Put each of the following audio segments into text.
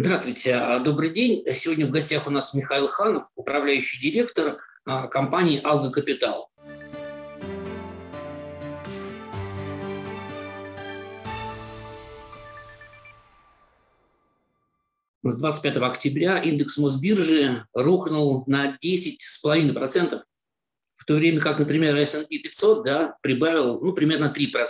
Здравствуйте, а, добрый день. Сегодня в гостях у нас Михаил Ханов, управляющий директор а, компании «Алга Капитал». С 25 октября индекс Мосбиржи рухнул на 10,5%, в то время как, например, S&P 500 да, прибавил ну, примерно 3%.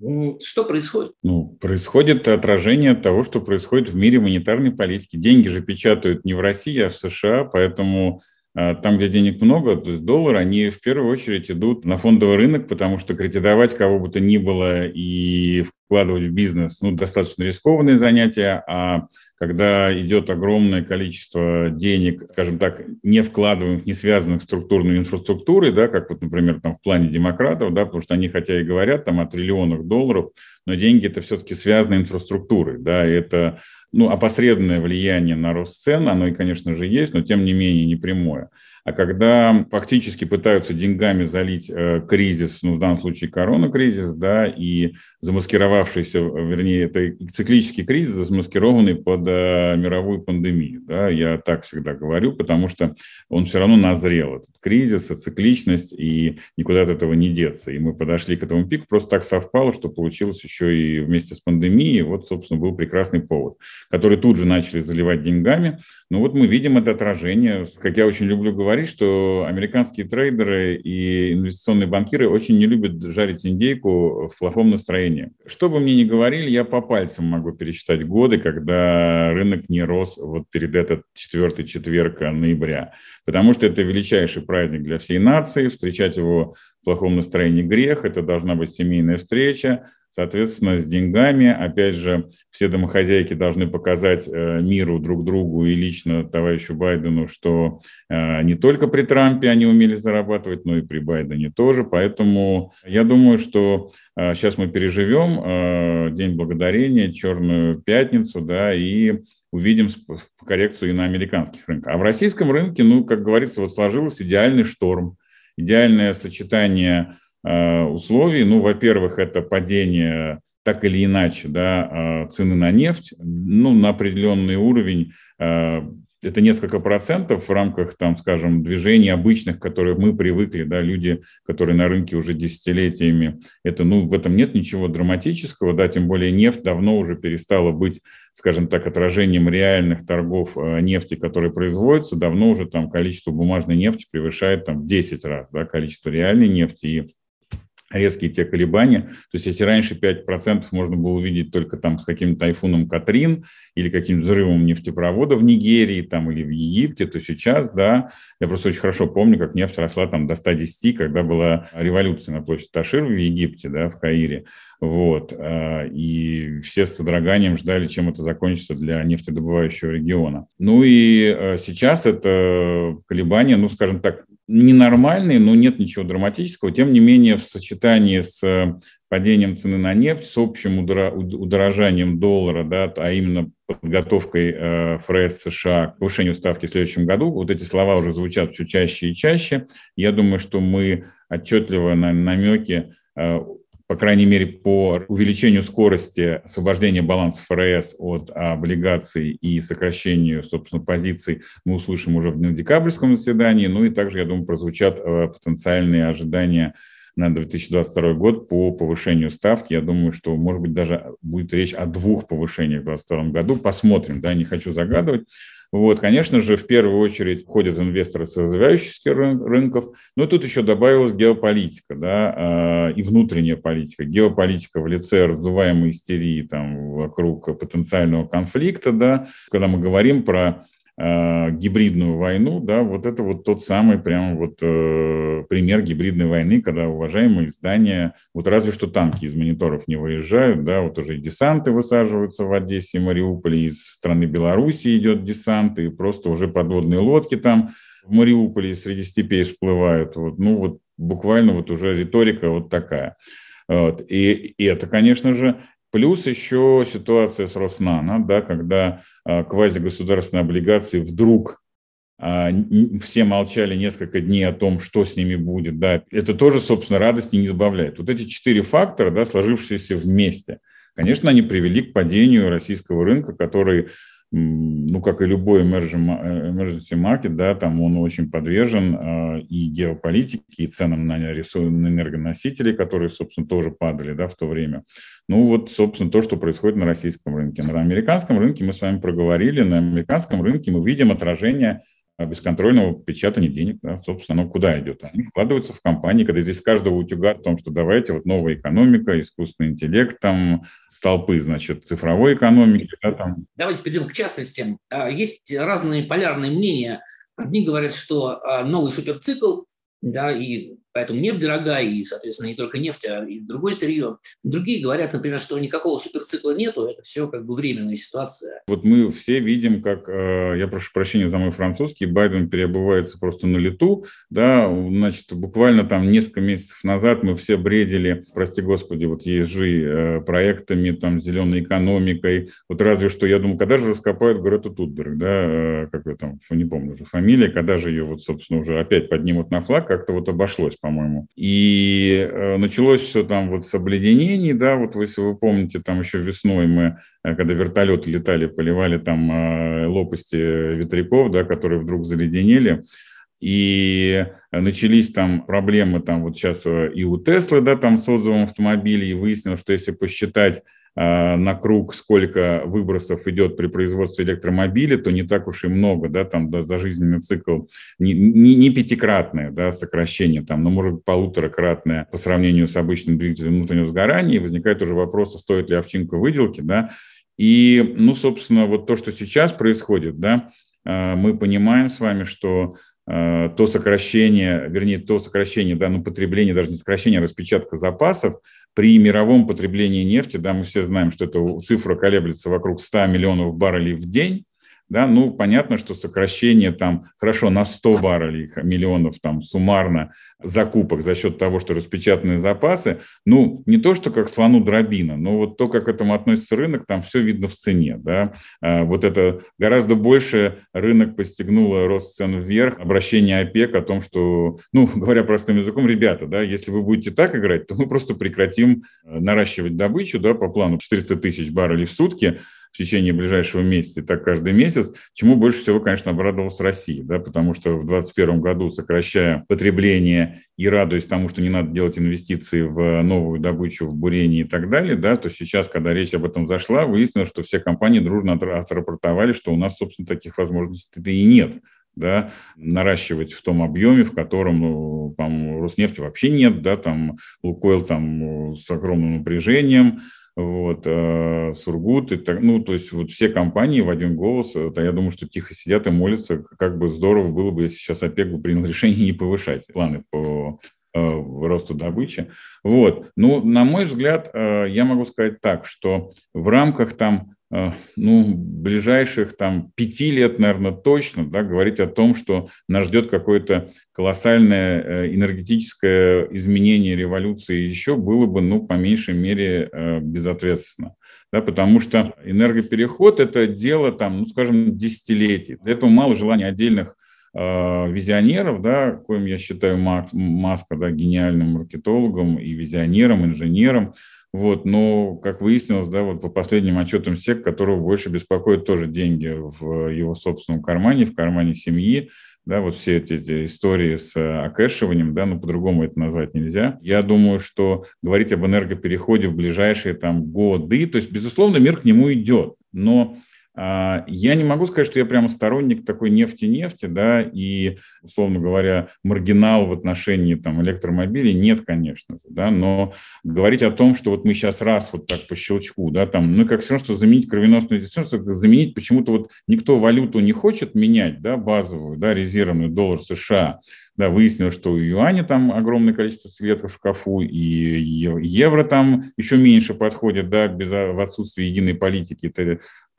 Ну, что происходит? Ну, происходит отражение того, что происходит в мире монетарной политики. Деньги же печатают не в России, а в США, поэтому а, там, где денег много, то есть доллары, они в первую очередь идут на фондовый рынок, потому что кредитовать кого бы то ни было и вкладывать в бизнес, ну, достаточно рискованные занятия, а когда идет огромное количество денег, скажем так, не вкладываемых, не связанных с структурной инфраструктурой, да, как вот, например, там в плане демократов, да, потому что они хотя и говорят там о триллионах долларов, но деньги это все-таки связаны инфраструктурой, да, и это ну, опосредованное влияние на рост цен, оно и, конечно же, есть, но тем не менее не прямое. А когда фактически пытаются деньгами залить э, кризис, ну, в данном случае коронакризис, да, и замаскировавшийся, э, вернее, это циклический кризис, замаскированный под э, мировую пандемию, да, я так всегда говорю, потому что он все равно назрел, этот кризис, цикличность, и никуда от этого не деться. И мы подошли к этому пику, просто так совпало, что получилось еще и вместе с пандемией, вот, собственно, был прекрасный повод которые тут же начали заливать деньгами. но вот мы видим это отражение. Как я очень люблю говорить, что американские трейдеры и инвестиционные банкиры очень не любят жарить индейку в плохом настроении. Что бы мне ни говорили, я по пальцам могу пересчитать годы, когда рынок не рос вот перед этот четвертый четверг ноября. Потому что это величайший праздник для всей нации. Встречать его в плохом настроении грех, это должна быть семейная встреча, Соответственно, с деньгами, опять же, все домохозяйки должны показать э, миру друг другу и лично товарищу Байдену, что э, не только при Трампе они умели зарабатывать, но и при Байдене тоже. Поэтому я думаю, что сейчас э, мы переживем День Благодарения, Черную Пятницу, да, и увидим коррекцию и на американских рынках. А в российском рынке, ну, как говорится, вот сложился идеальный шторм, идеальное сочетание Э, условий. Ну, во-первых, это падение так или иначе да, э, цены на нефть ну, на определенный уровень. Э, это несколько процентов в рамках, там, скажем, движений обычных, которые мы привыкли, да, люди, которые на рынке уже десятилетиями. Это, ну, в этом нет ничего драматического, да, тем более нефть давно уже перестала быть скажем так, отражением реальных торгов нефти, которые производятся, давно уже там количество бумажной нефти превышает там в 10 раз да, количество реальной нефти. И резкие те колебания. То есть если раньше 5% можно было увидеть только там с каким-то тайфуном Катрин или каким-то взрывом нефтепровода в Нигерии там, или в Египте, то сейчас, да, я просто очень хорошо помню, как нефть росла там до 110, когда была революция на площади Ташир в Египте, да, в Каире. Вот. Э, и все с содроганием ждали, чем это закончится для нефтедобывающего региона. Ну и э, сейчас это колебание, ну, скажем так, ненормальные, но нет ничего драматического. Тем не менее, в сочетании с э, падением цены на нефть, с общим удорожанием доллара, да, а именно подготовкой э, ФРС США к повышению ставки в следующем году, вот эти слова уже звучат все чаще и чаще. Я думаю, что мы отчетливо на намеки э, по крайней мере, по увеличению скорости освобождения баланса ФРС от а, облигаций и сокращению, собственно, позиций мы услышим уже на декабрьском заседании. Ну и также, я думаю, прозвучат а, потенциальные ожидания на 2022 год по повышению ставки. Я думаю, что, может быть, даже будет речь о двух повышениях в 2022 году. Посмотрим, да, не хочу загадывать. Вот, конечно же, в первую очередь входят инвесторы с развивающихся рынков, но тут еще добавилась геополитика, да, а, и внутренняя политика. Геополитика в лице раздуваемой истерии там вокруг потенциального конфликта, да, когда мы говорим про Э, гибридную войну, да, вот это вот тот самый прям вот э, пример гибридной войны, когда уважаемые здания, вот разве что танки из мониторов не выезжают, да, вот уже и десанты высаживаются в Одессе и Мариуполе, из страны Беларуси идет десант, и просто уже подводные лодки там в Мариуполе среди степей всплывают, вот, ну вот буквально вот уже риторика вот такая. Вот. И, и это, конечно же, Плюс еще ситуация с Роснана, да, когда а, квазигосударственные облигации вдруг а, все молчали несколько дней о том, что с ними будет, да, это тоже, собственно, радости не добавляет. Вот эти четыре фактора, да, сложившиеся вместе, конечно, они привели к падению российского рынка, который ну, как и любой э, emergency market, да, там он очень подвержен э, и геополитике, и ценам на, на энергоносители, которые, собственно, тоже падали, да, в то время. Ну, вот, собственно, то, что происходит на российском рынке. На американском рынке мы с вами проговорили, на американском рынке мы видим отражение а, бесконтрольного печатания денег, да, собственно, оно куда идет? Они вкладываются в компании, когда здесь каждого утюга о том, что давайте вот новая экономика, искусственный интеллект, там, Столпы, значит, цифровой экономики. Да, там. Давайте перейдем к частностям. А, есть разные полярные мнения. Одни говорят, что а, новый суперцикл да, и Поэтому нефть дорогая, и, соответственно, не только нефть, а и другое сырье. Другие говорят, например, что никакого суперцикла нету, это все как бы временная ситуация. Вот мы все видим, как, э, я прошу прощения за мой французский, Байден переобувается просто на лету, да, значит, буквально там несколько месяцев назад мы все бредили, прости господи, вот ежи э, проектами, там, зеленой экономикой, вот разве что, я думаю, когда же раскопают Грету Тутберг, да, э, как я там, не помню уже фамилия, когда же ее вот, собственно, уже опять поднимут на флаг, как-то вот обошлось по-моему. И э, началось все там вот с обледенений, да, вот если вы помните, там еще весной мы, э, когда вертолеты летали, поливали там э, лопасти ветряков, да, которые вдруг заледенели, и начались там проблемы, там вот сейчас и у Теслы, да, там с отзывом автомобилей, и выяснилось, что если посчитать Э, на круг, сколько выбросов идет при производстве электромобиля, то не так уж и много, да, там да, за жизненный цикл не, не, не пятикратное да, сокращение, там, но может быть полуторакратное по сравнению с обычным двигателем внутреннего сгорания, и возникает уже вопрос, а стоит ли овчинка выделки, да, и, ну, собственно, вот то, что сейчас происходит, да, э, мы понимаем с вами, что э, то сокращение, вернее, то сокращение, да, ну, потребление, даже не сокращение, а распечатка запасов – при мировом потреблении нефти, да, мы все знаем, что эта цифра колеблется вокруг 100 миллионов баррелей в день, да, ну, понятно, что сокращение там, хорошо, на 100 баррелей, миллионов там суммарно закупок за счет того, что распечатанные запасы, ну, не то, что как слону дробина, но вот то, как к этому относится рынок, там все видно в цене, да. А, вот это гораздо больше рынок постигнуло рост цен вверх, обращение ОПЕК о том, что, ну, говоря простым языком, ребята, да, если вы будете так играть, то мы просто прекратим э, наращивать добычу, да, по плану 400 тысяч баррелей в сутки, в течение ближайшего месяца, и так каждый месяц, чему больше всего, конечно, обрадовалась Россия, да, потому что в 2021 году, сокращая потребление и радуясь тому, что не надо делать инвестиции в новую добычу, в бурение и так далее, да, то сейчас, когда речь об этом зашла, выяснилось, что все компании дружно отрапортовали, что у нас, собственно, таких возможностей и нет да, наращивать в том объеме, в котором ну, там, Роснефти вообще нет, да, там Лукойл там с огромным напряжением, вот, э, Сургут, и так, ну, то есть вот все компании в один голос, это, я думаю, что тихо сидят и молятся, как бы здорово было бы, если сейчас ОПЕК бы принял решение не повышать планы по э, росту добычи. Вот. Ну, на мой взгляд, э, я могу сказать так, что в рамках там а, ну, ближайших там пяти лет, наверное, точно, да, говорить о том, что нас ждет какое-то колоссальное э, энергетическое изменение революции еще было бы, ну, по меньшей мере, э, безответственно. Да, потому что энергопереход – это дело, там, ну, скажем, десятилетий. Для этого мало желания отдельных а, визионеров, да, коим я считаю Макс Маска да, гениальным маркетологом и визионером, инженером, вот, но, как выяснилось, да, вот по последним отчетам СЕК, которого больше беспокоит тоже деньги в его собственном кармане, в кармане семьи, да, вот все эти, эти истории с окэшиванием, э, да, но ну, по-другому это назвать нельзя. Я думаю, что говорить об энергопереходе в ближайшие там годы, то есть, безусловно, мир к нему идет, но а, я не могу сказать, что я прямо сторонник такой нефти-нефти, да, и, условно говоря, маргинал в отношении там, электромобилей нет, конечно же, да, но говорить о том, что вот мы сейчас раз вот так по щелчку, да, там, ну, как все равно, что заменить кровеносную дистанцию, заменить почему-то вот никто валюту не хочет менять, да, базовую, да, резервную доллар США, да, выяснилось, что у юаня там огромное количество цветов в шкафу, и евро там еще меньше подходит, да, без, а, в отсутствии единой политики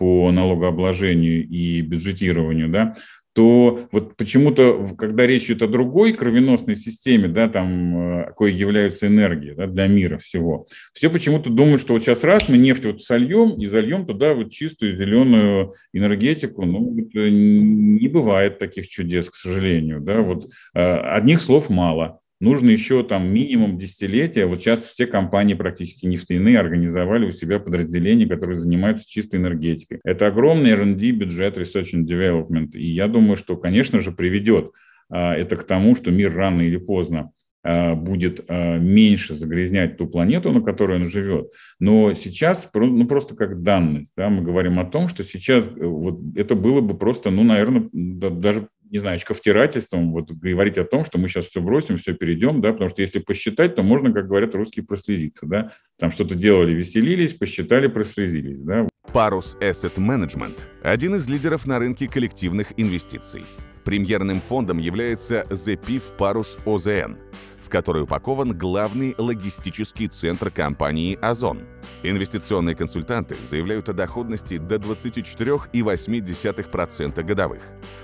по налогообложению и бюджетированию, да, то вот почему-то, когда речь идет о другой кровеносной системе, да, там, какой э, является энергия, да, для мира всего, все почему-то думают, что вот сейчас раз мы нефть вот сольем и зальем туда вот чистую зеленую энергетику. Ну, э, не бывает таких чудес, к сожалению. Да, вот, э, одних слов мало нужно еще там минимум десятилетия. Вот сейчас все компании практически нефтяные организовали у себя подразделения, которые занимаются чистой энергетикой. Это огромный R&D бюджет, Research and Development. И я думаю, что, конечно же, приведет а, это к тому, что мир рано или поздно а, будет а, меньше загрязнять ту планету, на которой он живет. Но сейчас, ну просто как данность, да, мы говорим о том, что сейчас э, вот это было бы просто, ну, наверное, даже не знаю, очковтирательством вот говорить о том, что мы сейчас все бросим, все перейдем, да, потому что если посчитать, то можно, как говорят русские, прослезиться, да, там что-то делали, веселились, посчитали, прослезились, да. Парус Asset Management – один из лидеров на рынке коллективных инвестиций. Премьерным фондом является The PIF Parus OZN – в который упакован главный логистический центр компании «Озон». Инвестиционные консультанты заявляют о доходности до 24,8% годовых.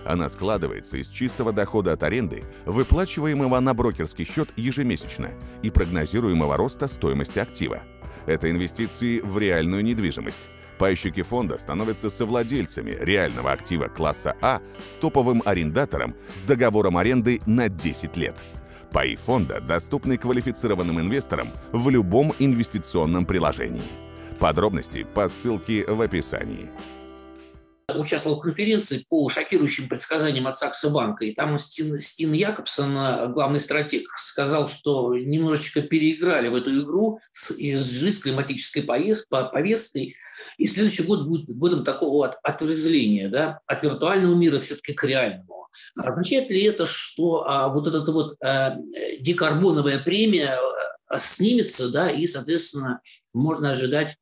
Она складывается из чистого дохода от аренды, выплачиваемого на брокерский счет ежемесячно и прогнозируемого роста стоимости актива. Это инвестиции в реальную недвижимость. Пайщики фонда становятся совладельцами реального актива класса А с топовым арендатором с договором аренды на 10 лет – Паи фонда доступны квалифицированным инвесторам в любом инвестиционном приложении. Подробности по ссылке в описании участвовал в конференции по шокирующим предсказаниям от Сакса Банка, и там Стин, Стин Якобсон, э, главный стратег, сказал, что немножечко переиграли в эту игру с ESG, с климатической повесткой, и следующий год будет годом такого от, отрезвления, да, от виртуального мира все-таки к реальному. А означает ли это, что а, вот эта вот а, декарбоновая премия э, снимется, да, и, соответственно, можно ожидать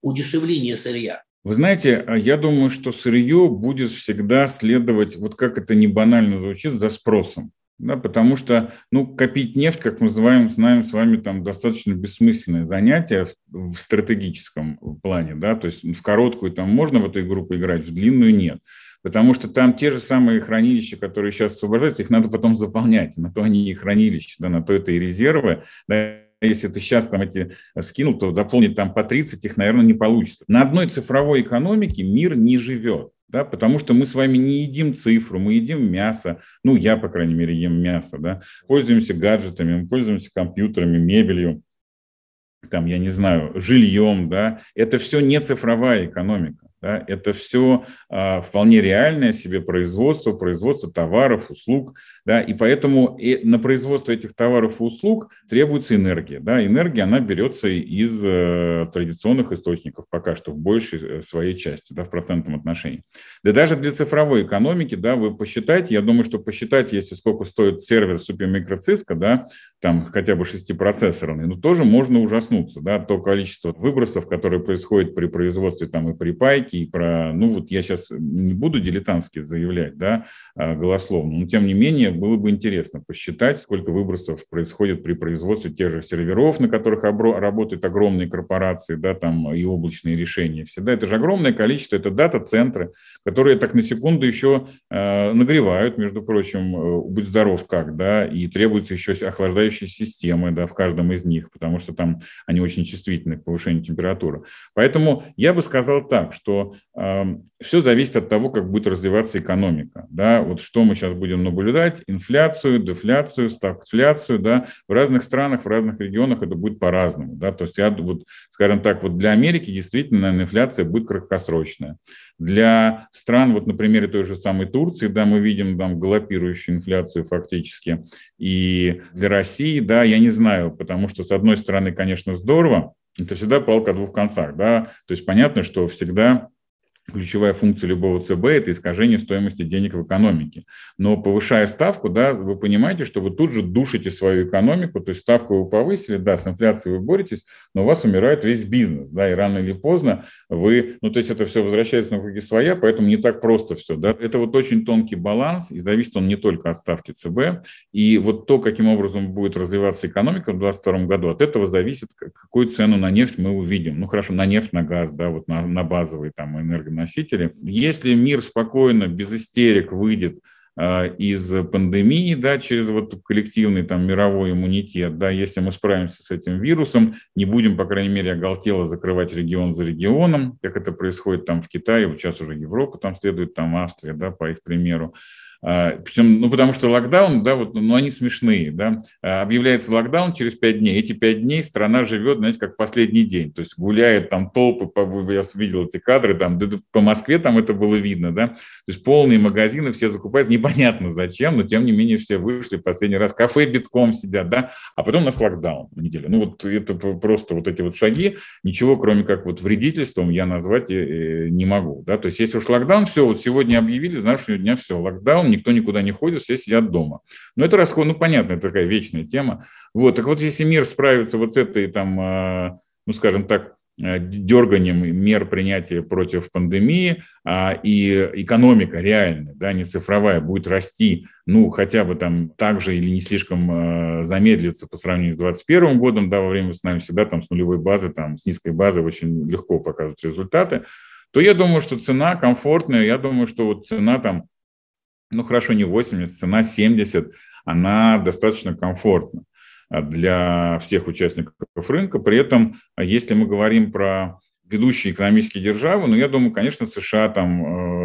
удешевления сырья? Вы знаете, а, я думаю, что сырье будет всегда следовать, вот как это не банально звучит, за спросом. Да, потому что ну, копить нефть, как мы называем, знаем с вами, там достаточно бессмысленное занятие в, в стратегическом плане. Да, то есть в короткую там можно в эту игру поиграть, в длинную нет. Потому что там те же самые хранилища, которые сейчас освобождаются, их надо потом заполнять. На то они и хранилища, да, на то это и резервы. Да, если ты сейчас там эти э, скинул, то заполнить там по 30 их, наверное, не получится. На одной цифровой экономике мир не живет. Да, потому что мы с вами не едим цифру, мы едим мясо. Ну, я, по крайней мере, ем мясо. Да? Пользуемся гаджетами, мы пользуемся компьютерами, мебелью там, я не знаю, жильем, да, это все не цифровая экономика. Да? Это все а, вполне реальное себе производство, производство товаров, услуг. Да? И поэтому и на производство этих товаров и услуг требуется энергия. Да? Энергия, она берется из э, традиционных источников пока что в большей э, своей части, да, в процентном отношении. Да даже для цифровой экономики, да, вы посчитайте, я думаю, что посчитать, если сколько стоит сервер Supermicro да, там хотя бы шестипроцессорный, но ну, тоже можно ужаснуться, да, то количество выбросов, которые происходит при производстве там и при пайке, байки и про, ну вот я сейчас не буду дилетантски заявлять, да, а, голословно, но тем не менее было бы интересно посчитать, сколько выбросов происходит при производстве тех же серверов, на которых обро- работают огромные корпорации, да, там и облачные решения всегда. Это же огромное количество, это дата-центры, которые так на секунду еще э, а, нагревают, между прочим, э, будь здоров как, да, и требуются еще охлаждающие системы, да, в каждом из них, потому что там они очень чувствительны к повышению температуры. Поэтому я бы сказал так, что э, эм, все зависит от того, как будет развиваться экономика. Да? Вот что мы сейчас будем наблюдать, инфляцию, дефляцию, стагфляцию. Да? В разных странах, в разных регионах это будет по-разному. Да? То есть, я, вот, скажем так, вот для Америки действительно инфляция будет краткосрочная. Для стран, вот, например, той же самой Турции, да, мы видим там галопирующую инфляцию фактически. И для России, да, я не знаю, потому что, с одной стороны, конечно, здорово, это всегда палка о двух концах, да, то есть понятно, что всегда ключевая функция любого ЦБ – это искажение стоимости денег в экономике. Но повышая ставку, да, вы понимаете, что вы тут же душите свою экономику, то есть ставку вы повысили, да, с инфляцией вы боретесь, но у вас умирает весь бизнес, да, и рано или поздно вы, ну, то есть это все возвращается на круги своя, поэтому не так просто все, да. Это вот очень тонкий баланс, и зависит он не только от ставки ЦБ, и вот то, каким образом будет развиваться экономика в 2022 году, от этого зависит, какую цену на нефть мы увидим. Ну, хорошо, на нефть, на газ, да, вот на, на базовые там энерго энергоносители. Если мир спокойно, без истерик выйдет а, из пандемии, да, через вот коллективный там мировой иммунитет, да, если мы справимся с этим вирусом, не будем, по крайней мере, оголтело закрывать регион за регионом, как это происходит там в Китае, вот сейчас уже Европа там следует, там Австрия, да, по их примеру, а, Причем, ну, потому что локдаун, да, вот, ну, они смешные, да. А, объявляется локдаун через пять дней. Эти пять дней страна живет, знаете, как последний день. То есть гуляет там толпы, я видел эти кадры, там, по Москве там это было видно, да. То есть полные магазины, все закупаются, непонятно зачем, но тем не менее все вышли последний раз. Кафе битком сидят, да. А потом у нас локдаун неделю. Ну, вот это просто вот эти вот шаги, ничего, кроме как вот вредительством я назвать э, э, не могу, да. То есть если уж локдаун, все, вот сегодня объявили, знаешь, сегодня дня все, локдаун, никто никуда не ходит, все сидят дома. Но это расход, ну, понятно, такая вечная тема. Вот, так вот, если мир справится вот с этой, там, э, ну, скажем так, э, дерганием мер принятия против пандемии, а, и экономика реальная, да, не цифровая, будет расти, ну, хотя бы там так же или не слишком э, замедлится по сравнению с 2021 годом, да, во время с нами всегда там с нулевой базы, там, с низкой базы очень легко показывать результаты, то я думаю, что цена комфортная, я думаю, что вот цена там ну хорошо, не 80, цена 70, она достаточно комфортна а, для всех участников рынка. При этом, а, если мы говорим про ведущие экономические державы, ну, я думаю, конечно, США, там, э,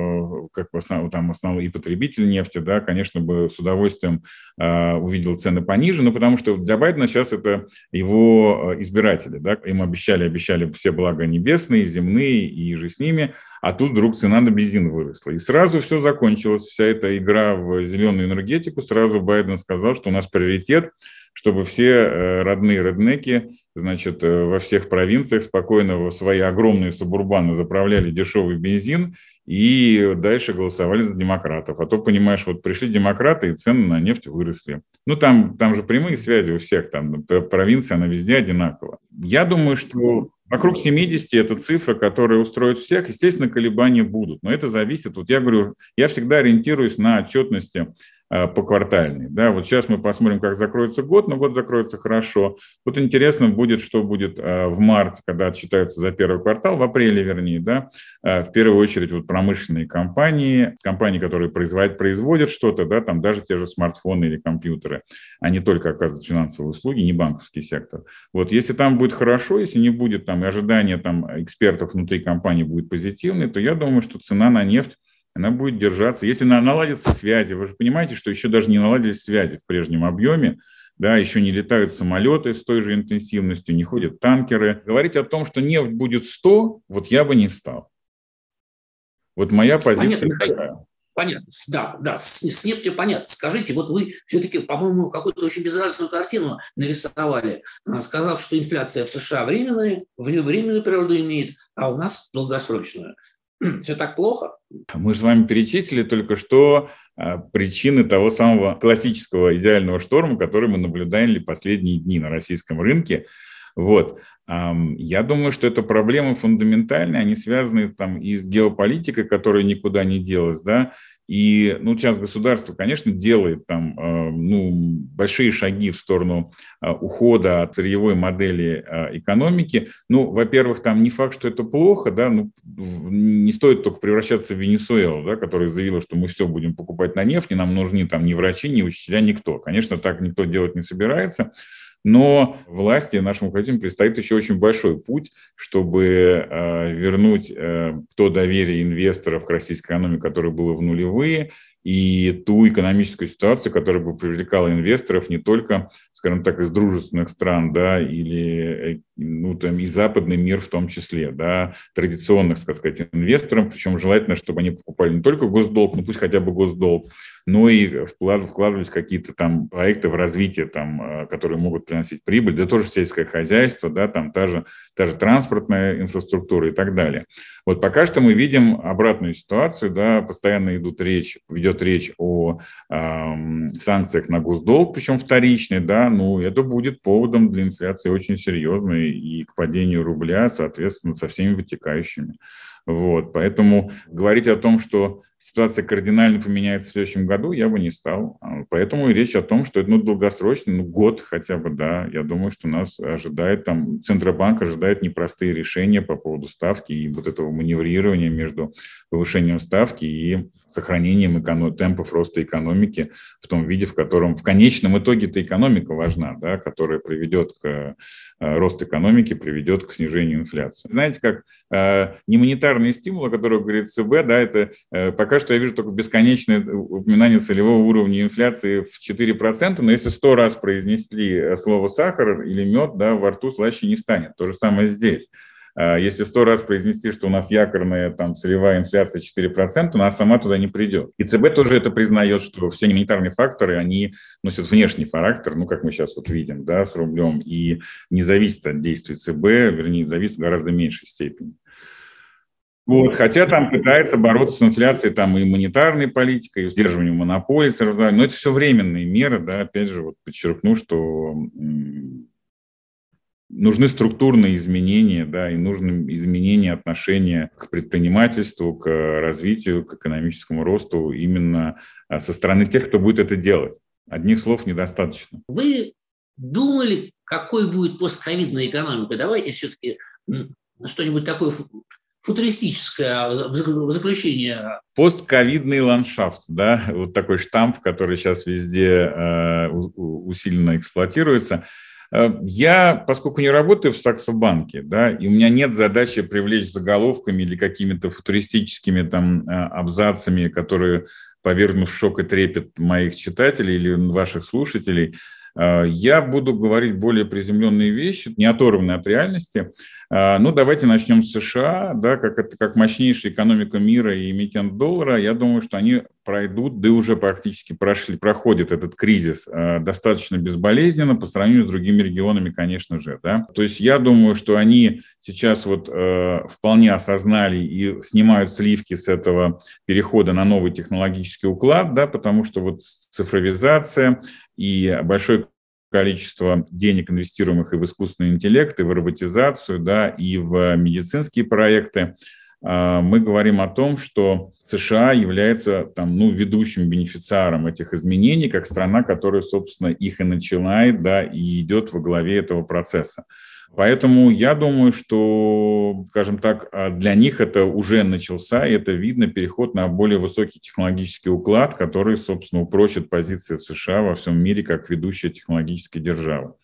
как основ, там основной и потребитель нефти, да, конечно бы с удовольствием э, увидел цены пониже, но потому что для Байдена сейчас это его э, избиратели, да, им обещали, обещали все блага небесные, земные и же с ними, а тут вдруг цена на бензин выросла. И сразу все закончилось, вся эта игра в зеленую энергетику, сразу Байден сказал, что у нас приоритет, чтобы все э, родные реднеки значит, э, во всех провинциях спокойно в свои огромные субурбаны заправляли дешевый бензин и дальше голосовали за демократов. А то, понимаешь, вот пришли демократы, и цены на нефть выросли. Ну, там, там же прямые связи у всех, там провинция, она везде одинакова. Я думаю, что вокруг 70 – это цифра, которая устроит всех. Естественно, колебания будут, но это зависит. Вот я говорю, я всегда ориентируюсь на отчетности а, по квартальной. Да, вот сейчас мы посмотрим, как закроется год, но ну год закроется хорошо. Вот интересно будет, что будет а, в марте, когда отчитаются за первый квартал, в апреле вернее, да, а, в первую очередь вот промышленные компании, компании, которые производят, производят что-то, да, там даже те же смартфоны или компьютеры, а не только оказывают финансовые услуги, не банковский сектор. Вот если там будет хорошо, если не будет там и ожидания там экспертов внутри компании будет позитивные, то я думаю, что цена на нефть она будет держаться. Если наладятся связи, вы же понимаете, что еще даже не наладились связи в прежнем объеме, да, еще не летают самолеты с той же интенсивностью, не ходят танкеры. Говорить о том, что нефть будет 100, вот я бы не стал. Вот моя позиция понятно, такая. Понятно, да, да, с, с нефтью понятно. Скажите, вот вы все-таки, по-моему, какую-то очень безразличную картину нарисовали, а, сказав, что инфляция в США временная, временную природу имеет, а у нас долгосрочную. все так плохо? Мы же с вами перечислили только что а, причины того самого классического идеального шторма, который мы наблюдали последние дни на российском рынке. Вот. Я думаю, что это проблемы фундаментальные, они связаны там и с геополитикой, которая никуда не делась, да, и ну, сейчас государство, конечно, делает там э, ну, большие шаги в сторону э, ухода от сырьевой модели э, экономики. Ну, во-первых, там не факт, что это плохо, да, ну, не стоит только превращаться в Венесуэлу, да, которая заявила, что мы все будем покупать на нефть, и нам нужны там ни врачи, ни учителя, никто. Конечно, так никто делать не собирается. Но власти нашим руководителям предстоит еще очень большой путь, чтобы э, вернуть э, то доверие инвесторов к российской экономике, которое было в нулевые, и ту экономическую ситуацию, которая бы привлекала инвесторов не только скажем так, из дружественных стран, да, или, э, ну, там, и западный мир в том числе, да, традиционных, так сказать, инвесторам, причем желательно, чтобы они покупали не только госдолг, ну, пусть хотя бы госдолг, но и вкладывались какие-то там проекты в развитие, там, э, которые могут приносить прибыль, да, тоже сельское хозяйство, да, там, та же, та же транспортная инфраструктура и так далее. Вот пока что мы видим обратную ситуацию, да, постоянно идут речь, ведет речь о э, санкциях на госдолг, причем вторичный, да, страну, это будет поводом для инфляции очень серьезной и к падению рубля, соответственно, со всеми вытекающими. Вот, поэтому говорить о том, что ситуация кардинально поменяется в следующем году, я бы не стал. А, поэтому речь о том, что это ну, долгосрочно, ну, год хотя бы, да, я думаю, что нас ожидает там, Центробанк ожидает непростые решения по поводу ставки и вот этого маневрирования между повышением ставки и сохранением эконом- темпов роста экономики в том виде, в котором в конечном итоге эта экономика важна, да, которая приведет к Э, рост экономики приведет к снижению инфляции. Знаете, как э, монетарные стимулы, о которых говорит ЦБ, да, это э, пока что я вижу только бесконечное э, упоминание целевого уровня инфляции в 4%, но если сто раз произнесли э, слово «сахар» или «мед», да, во рту слаще не станет. То же самое здесь. А, если сто раз произнести, что у нас якорная там целевая инфляция 4%, она сама туда не придет. И ЦБ тоже это признает, что все гуманитарные факторы, они носят внешний характер, ну, как мы сейчас вот видим, да, с рублем, и не зависит от действий ЦБ, вернее, зависит в гораздо меньшей степени. Вот, хотя там пытается бороться с инфляцией там и монетарной политикой, и сдерживанием монополий, но это все временные меры, да, опять же, вот подчеркну, что нужны структурные изменения, да, и нужны изменения отношения к предпринимательству, к развитию, к экономическому росту именно а, со стороны тех, кто будет это делать. Одних слов недостаточно. Вы думали, какой будет постковидная экономика? Давайте все-таки что-нибудь такое футуристическое в заключение. Постковидный ландшафт, да, вот такой штамп, который сейчас везде а, усиленно эксплуатируется – Э, я, поскольку не работаю в Саксобанке, да, и у меня нет задачи привлечь заголовками или какими-то футуристическими там э, абзацами, которые повернут в шок и трепет моих читателей или ваших слушателей – Э, я буду говорить более приземленные вещи, не оторванные от реальности. Э, ну, давайте начнем с США, да, как, это, как мощнейшая экономика мира и эмитент доллара. Я думаю, что они пройдут, да и уже практически прошли, проходят этот кризис э, достаточно безболезненно по сравнению с другими регионами, конечно же. Да. То есть я думаю, что они сейчас вот э, вполне осознали и снимают сливки с этого перехода на новый технологический уклад, да, потому что вот цифровизация, и большое количество денег, инвестируемых и в искусственный интеллект, и в роботизацию, да, и в медицинские проекты, а, мы говорим о том, что США является там, ну, ведущим бенефициаром этих изменений, как страна, которая, собственно, их и начинает, да, и идет во главе этого процесса. Поэтому я думаю, что, скажем так, а, для них это уже начался, и это видно переход на более высокий технологический уклад, который, собственно, упрочит позиции США во всем мире как ведущая технологическая держава.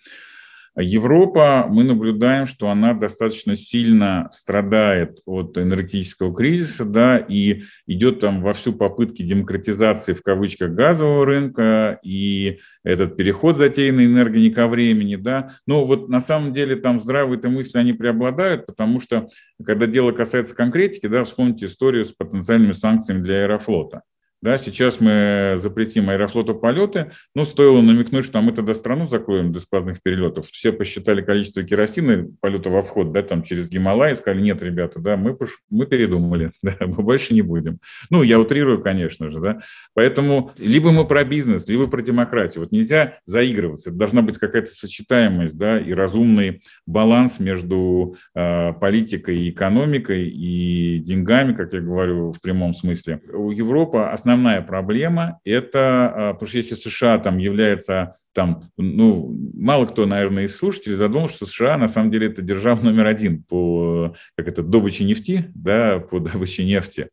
Европа, мы наблюдаем, что она достаточно сильно страдает от энергетического кризиса, да, и идет там во всю попытки демократизации в кавычках газового рынка, и этот переход затеянный энергии не ко времени, да. Но вот на самом деле там здравые-то мысли, они преобладают, потому что, когда дело касается конкретики, да, вспомните историю с потенциальными санкциями для аэрофлота – да, сейчас мы запретим аэрофлоту полеты, но ну, стоило намекнуть, что мы тогда страну закроем для сквозных перелетов. Все посчитали количество керосина полета во вход, да, там через Гималай, сказали, нет, ребята, да, мы, мы передумали, да, мы больше не будем. Ну, я утрирую, конечно же, да. Поэтому либо мы про бизнес, либо про демократию. Вот нельзя заигрываться, должна быть какая-то сочетаемость, да, и разумный баланс между э, политикой и экономикой, и деньгами, как я говорю в прямом смысле. У Европы основ основная проблема – это, а, потому что если США там является, там, ну, мало кто, наверное, из слушателей задумал, что США на самом деле это держава номер один по, э, как это, добыче нефти, да, по добыче нефти.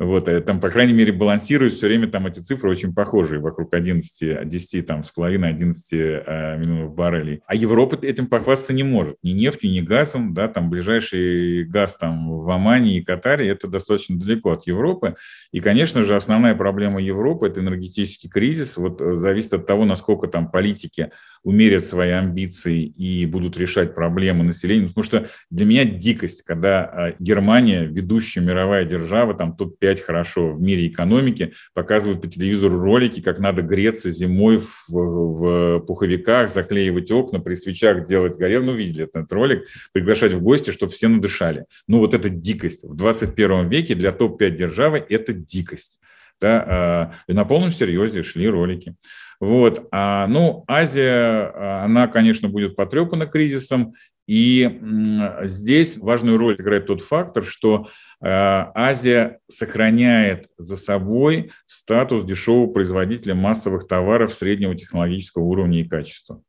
Вот, э, там, по крайней мере, балансируют все время там эти цифры очень похожие, вокруг 11, 10, там, с половиной 11 э, миллионов баррелей. А Европа этим похвастаться не может, ни нефтью, ни газом, да, там ближайший газ там в Омане и Катаре, это достаточно далеко от Европы. И, конечно же, основная проблема Европы – это энергетический кризис, вот э, зависит от того, насколько там политики умерят свои амбиции и будут решать проблемы населения, потому что для меня дикость, когда э, Германия, ведущая мировая держава, там топ-5 гулять хорошо в мире экономики, показывают по телевизору ролики, как надо греться зимой в, в пуховиках, заклеивать окна, при свечах делать горел. Ну, видели этот ролик, приглашать в гости, чтобы все надышали. Ну, вот это дикость. В 21 веке для топ-5 державы это дикость. Да, э, на полном серьезе шли ролики. Вот. А, ну, Азия, а, она, конечно, будет потрепана кризисом, и здесь важную роль играет тот фактор, что э, Азия сохраняет за собой статус дешевого производителя массовых товаров среднего технологического уровня и качества.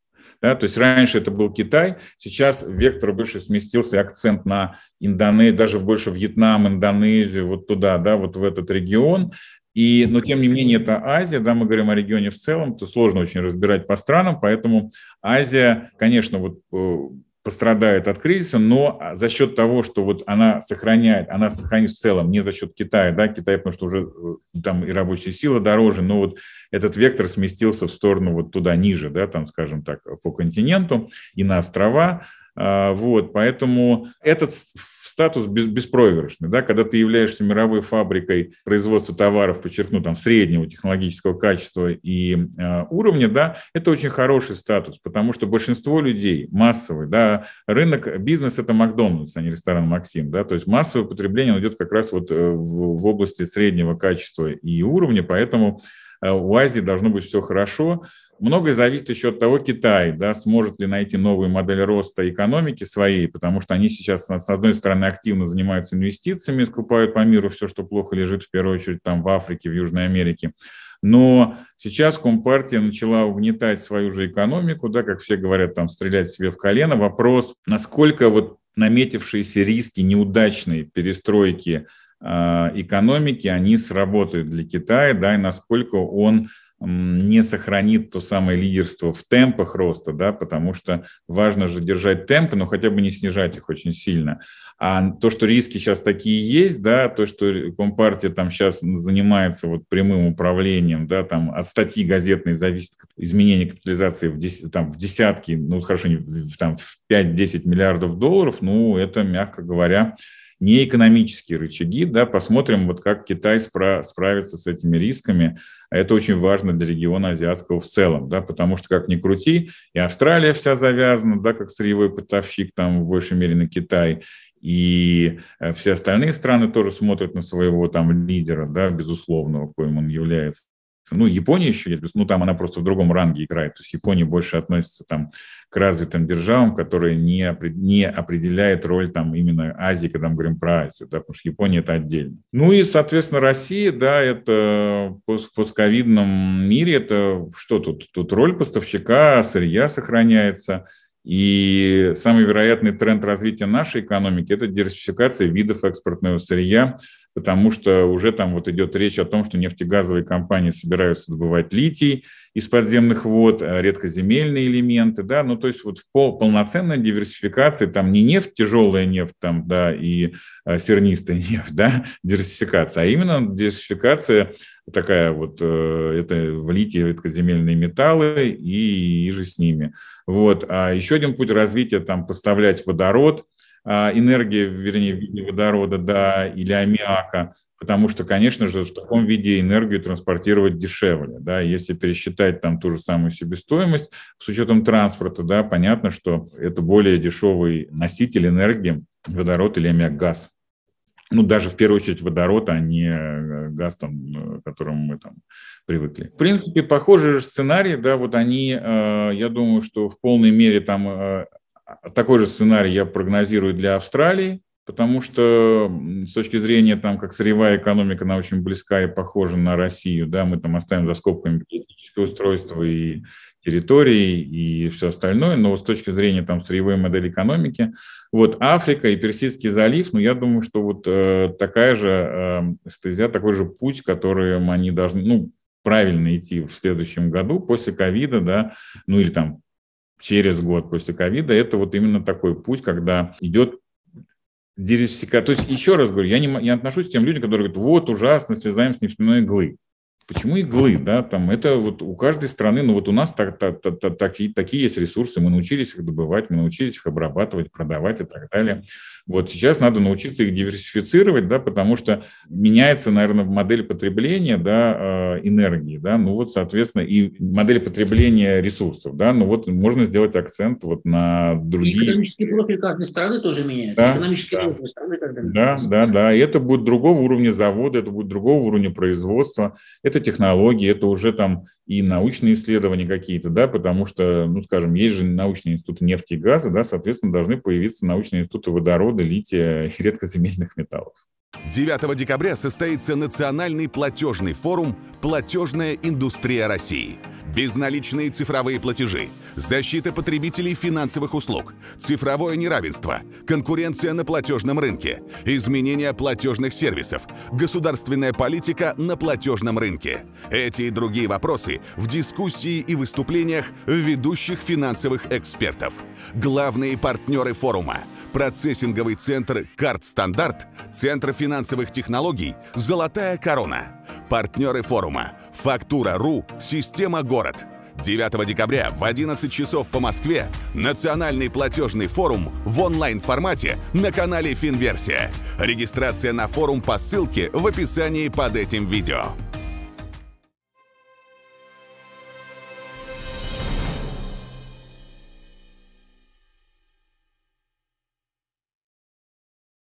Да, то есть раньше это был Китай, сейчас вектор больше сместился, акцент на Индонезию, даже больше Вьетнам, Индонезию, вот туда, да, вот в этот регион. И, но тем не менее это Азия, да, мы говорим о регионе в целом, то сложно очень разбирать по странам, поэтому Азия, конечно, вот э, пострадает от кризиса, но а, за счет того, что вот она сохраняет, она сохранит в целом, не за счет Китая, да, Китай, потому что уже э, там и рабочая сила дороже, но вот этот вектор сместился в сторону вот туда ниже, да, там, скажем так, по континенту и на острова, а, вот, поэтому этот статус без, беспроигрышный, да, когда ты являешься мировой фабрикой производства товаров, подчеркну, там, среднего технологического качества и э, уровня, да, это очень хороший статус, потому что большинство людей массовый, да, рынок, бизнес – это Макдональдс, а не ресторан «Максим», да, то есть массовое потребление идет как раз вот э, в, в области среднего качества и уровня, поэтому Э, в Азии должно быть все хорошо. Многое зависит еще от того, Китай да, сможет ли найти новую модель роста экономики своей, потому что они сейчас, с одной стороны, активно занимаются инвестициями, скупают по миру все, что плохо лежит, в первую очередь, там, в Африке, в Южной Америке. Но сейчас Компартия начала угнетать свою же экономику, да, как все говорят, там, стрелять себе в колено. Вопрос, насколько вот наметившиеся риски неудачной перестройки Э, экономики, они сработают для Китая, да, и насколько он не сохранит то самое лидерство в темпах роста, да, потому что важно же держать темпы, но хотя бы не снижать их очень сильно. А то, что риски сейчас такие есть, да, то, что Компартия там сейчас занимается вот прямым управлением, да, там от статьи газетной зависит изменение капитализации в, дес, там, в десятки, ну хорошо, не, в, там в 5-10 миллиардов долларов, ну это, мягко говоря, неэкономические рычаги, да, посмотрим, вот как Китай спра- справится с этими рисками. Это очень важно для региона азиатского в целом, да, потому что, как ни крути, и Австралия вся завязана, да, как сырьевой поставщик там в большей мере на Китай, и э, все остальные страны тоже смотрят на своего там лидера, да, безусловного, коим он является. Ну, Япония еще ну, там она просто в другом ранге играет. То есть Япония больше относится там к развитым державам, которые не, не определяют роль там именно Азии, когда мы говорим про Азию, да, потому что Япония это отдельно. Ну и, соответственно, Россия, да, это в постковидном мире, это что тут? Тут роль поставщика сырья сохраняется, и самый вероятный тренд развития нашей экономики – это диверсификация видов экспортного сырья, потому что уже там вот идет речь о том, что нефтегазовые компании собираются добывать литий из подземных вод, э, редкоземельные элементы, да, ну то есть вот в пол, полноценной диверсификации там не нефть, тяжелая нефть там, да, и э, сернистая нефть, да, диверсификация, а именно диверсификация такая вот, э, это в литии редкоземельные металлы и, и же с ними. Вот. А еще один путь развития там поставлять водород – а, энергия, вернее, в виде водорода, да, или аммиака, потому что, конечно же, в таком виде энергию транспортировать дешевле, да, если пересчитать там ту же самую себестоимость с учетом транспорта, да, понятно, что это более дешевый носитель энергии, водород или аммиак-газ. Ну, даже в первую очередь водород, а не э, газ, там, э, к которому мы там привыкли. В принципе, похожие же сценарии, да, вот они, э, я думаю, что в полной мере там а такой же сценарий я прогнозирую для Австралии, потому что с точки зрения там, как сырьевая экономика, она очень близка и похожа на Россию, да, мы там оставим за скобками политическое устройство и территории и все остальное, но с точки зрения там сырьевой модели экономики, вот Африка и Персидский залив, ну я думаю, что вот э, такая же э, стезя, такой же путь, которым они должны, ну правильно идти в следующем году после ковида, да, ну или там через год после ковида, это вот именно такой путь, когда идет диверсификация. То есть, еще раз говорю, я не, я отношусь к тем людям, которые говорят, вот, ужасно, срезаем с нефтяной иглы. Почему иглы, да, там, это вот у каждой страны, ну вот у нас так, так, так, так, такие, такие есть ресурсы, мы научились их добывать, мы научились их обрабатывать, продавать и так далее. Вот сейчас надо научиться их диверсифицировать, да, потому что меняется, наверное, модель потребления да, э, энергии, да, ну вот, соответственно, и модель потребления ресурсов, да, ну вот можно сделать акцент вот на другие... И экономический профиль каждой страны тоже меняется. Да, экономический да. профиль страны тогда... Да, да, да, и это будет другого уровня завода, это будет другого уровня производства, это технологии, это уже там и научные исследования какие-то, да, потому что, ну, скажем, есть же научные институты нефти и газа, да, соответственно, должны появиться научные институты водорода, углерода, лития и редкоземельных металлов. 9 декабря состоится национальный платежный форум «Платежная индустрия России». Безналичные цифровые платежи, защита потребителей финансовых услуг, цифровое неравенство, конкуренция на платежном рынке, изменение платежных сервисов, государственная политика на платежном рынке. Эти и другие вопросы в дискуссии и выступлениях ведущих финансовых экспертов. Главные партнеры форума – процессинговый центр «Карт Стандарт», Центр финансовых технологий «Золотая корона», партнеры форума «Фактура.ру», «Система город». 9 декабря в 11 часов по Москве национальный платежный форум в онлайн-формате на канале Финверсия. Регистрация на форум по ссылке в описании под этим видео.